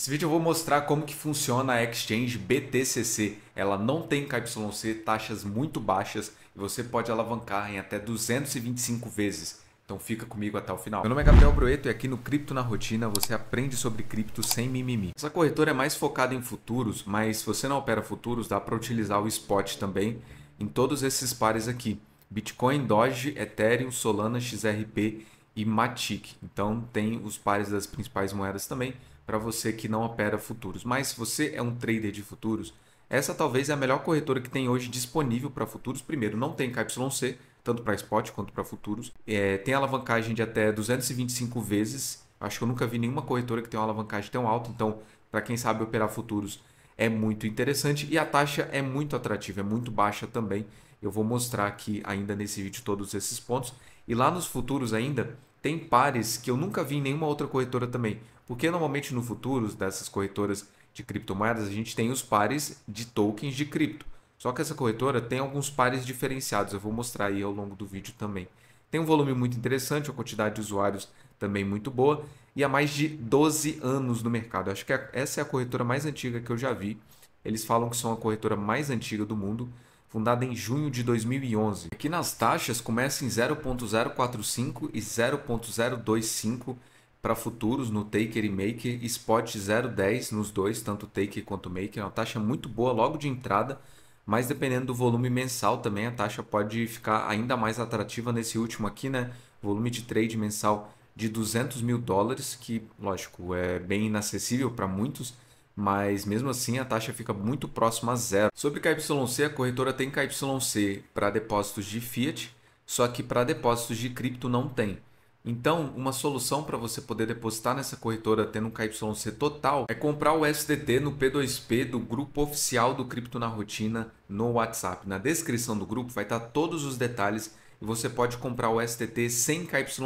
Nesse vídeo eu vou mostrar como que funciona a Exchange BTCC. Ela não tem KYC, taxas muito baixas e você pode alavancar em até 225 vezes. Então fica comigo até o final. Meu nome é Gabriel Broeto e aqui no Cripto na Rotina você aprende sobre cripto sem mimimi. Essa corretora é mais focada em futuros, mas se você não opera futuros, dá para utilizar o spot também em todos esses pares aqui. Bitcoin, Doge, Ethereum, Solana, XRP e Matic. Então tem os pares das principais moedas também para você que não opera futuros. Mas se você é um trader de futuros, essa talvez é a melhor corretora que tem hoje disponível para futuros. Primeiro, não tem KYC, tanto para spot quanto para futuros. É, tem alavancagem de até 225 vezes. Acho que eu nunca vi nenhuma corretora que tenha uma alavancagem tão alta. Então, para quem sabe operar futuros, é muito interessante. E a taxa é muito atrativa, é muito baixa também. Eu vou mostrar aqui ainda nesse vídeo todos esses pontos. E lá nos futuros ainda, tem pares que eu nunca vi em nenhuma outra corretora também. Porque normalmente no futuro dessas corretoras de criptomoedas a gente tem os pares de tokens de cripto. Só que essa corretora tem alguns pares diferenciados, eu vou mostrar aí ao longo do vídeo também. Tem um volume muito interessante, a quantidade de usuários também muito boa e há mais de 12 anos no mercado. Acho que é, essa é a corretora mais antiga que eu já vi. Eles falam que são a corretora mais antiga do mundo, fundada em junho de 2011. Aqui nas taxas começa em 0.045 e 0.025 para futuros no Taker e Maker, spot 0,10 nos dois, tanto Taker quanto Maker, é uma taxa muito boa logo de entrada, mas dependendo do volume mensal também a taxa pode ficar ainda mais atrativa nesse último aqui, né? Volume de trade mensal de 200 mil dólares, que lógico é bem inacessível para muitos, mas mesmo assim a taxa fica muito próxima a zero. Sobre KYC, a corretora tem KYC para depósitos de fiat, só que para depósitos de cripto não tem. Então, uma solução para você poder depositar nessa corretora tendo um KYC total é comprar o SDT no P2P do grupo oficial do Cripto na Rotina no WhatsApp. Na descrição do grupo vai estar tá todos os detalhes e você pode comprar o STT sem KYC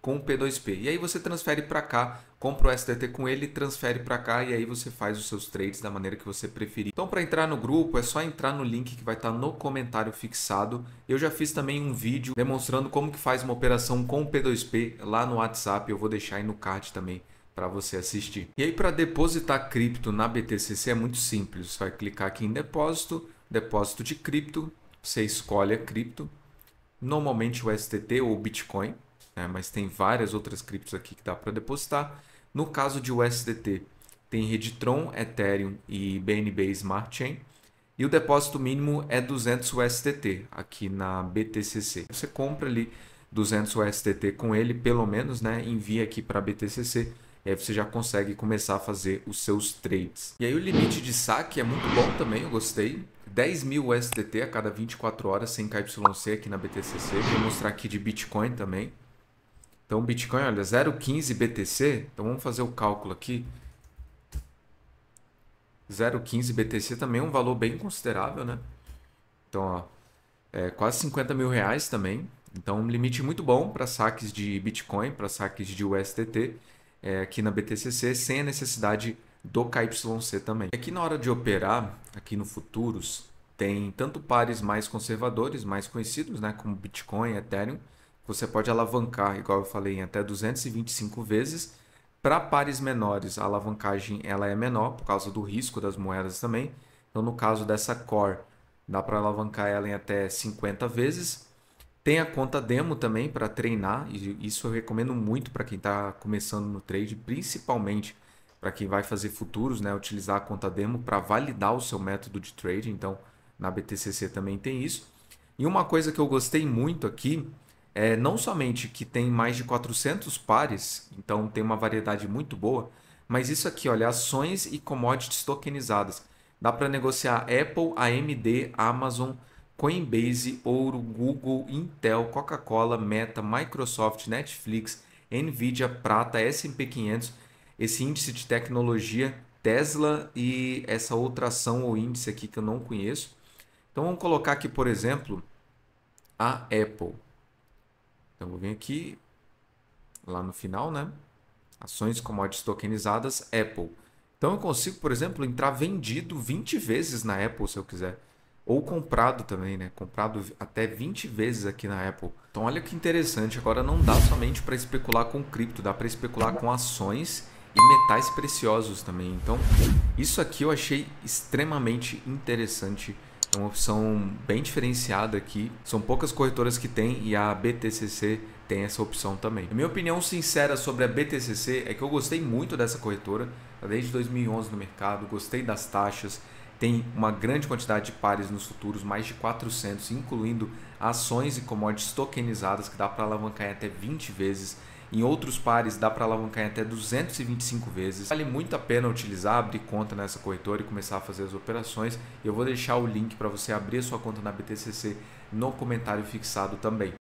com o P2P. E aí você transfere para cá, compra o SDT com ele, transfere para cá e aí você faz os seus trades da maneira que você preferir. Então para entrar no grupo é só entrar no link que vai estar tá no comentário fixado. Eu já fiz também um vídeo demonstrando como que faz uma operação com o P2P lá no WhatsApp, eu vou deixar aí no card também para você assistir. E aí para depositar cripto na BTCC é muito simples, você vai clicar aqui em depósito, depósito de cripto, você escolhe a cripto, normalmente o STT ou Bitcoin, né? mas tem várias outras criptos aqui que dá para depositar. No caso de USDT, tem Reditron, Ethereum e BNB Smart Chain. E o depósito mínimo é 200 USDT aqui na BTCC. Você compra ali 200 USDT com ele, pelo menos, né? Envia aqui para a BTCC e aí você já consegue começar a fazer os seus trades. E aí o limite de saque é muito bom também, eu gostei. 10 mil USDT a cada 24 horas sem KYC aqui na BTCC. Vou mostrar aqui de Bitcoin também. Então, o Bitcoin, olha, 0,15 BTC. Então, vamos fazer o cálculo aqui. 0,15 BTC também é um valor bem considerável, né? Então, ó, é quase 50 mil reais também. Então, um limite muito bom para saques de Bitcoin, para saques de USDT é, aqui na BTCC, sem a necessidade do KYC também. Aqui é na hora de operar, aqui no Futuros, tem tanto pares mais conservadores, mais conhecidos, né, como Bitcoin, Ethereum, você pode alavancar, igual eu falei, em até 225 vezes. Para pares menores, a alavancagem ela é menor por causa do risco das moedas também. Então, no caso dessa core, dá para alavancar ela em até 50 vezes. Tem a conta demo também para treinar, e isso eu recomendo muito para quem está começando no trade, principalmente para quem vai fazer futuros, né? Utilizar a conta demo para validar o seu método de trade. Então, na BTCC também tem isso. E uma coisa que eu gostei muito aqui é, não somente que tem mais de 400 pares, então tem uma variedade muito boa, mas isso aqui, olha, ações e commodities tokenizadas. Dá para negociar Apple, AMD, Amazon, Coinbase, Ouro, Google, Intel, Coca-Cola, Meta, Microsoft, Netflix, Nvidia, Prata, S&P 500, esse índice de tecnologia, Tesla e essa outra ação ou índice aqui que eu não conheço. Então vamos colocar aqui, por exemplo, a Apple. Então, vou vir aqui, lá no final, né? Ações commodities tokenizadas, Apple. Então, eu consigo, por exemplo, entrar vendido 20 vezes na Apple, se eu quiser. Ou comprado também, né? Comprado até 20 vezes aqui na Apple. Então, olha que interessante. Agora, não dá somente para especular com cripto, dá para especular com ações e metais preciosos também. Então, isso aqui eu achei extremamente interessante uma opção bem diferenciada aqui. São poucas corretoras que tem e a BTCC tem essa opção também. A minha opinião sincera sobre a BTCC é que eu gostei muito dessa corretora, tá desde 2011 no mercado, gostei das taxas, tem uma grande quantidade de pares nos futuros, mais de 400, incluindo ações e commodities tokenizadas que dá para alavancar em até 20 vezes. Em outros pares dá para alavancar em até 225 vezes. Vale muito a pena utilizar, abrir conta nessa corretora e começar a fazer as operações. Eu vou deixar o link para você abrir sua conta na BTCC no comentário fixado também.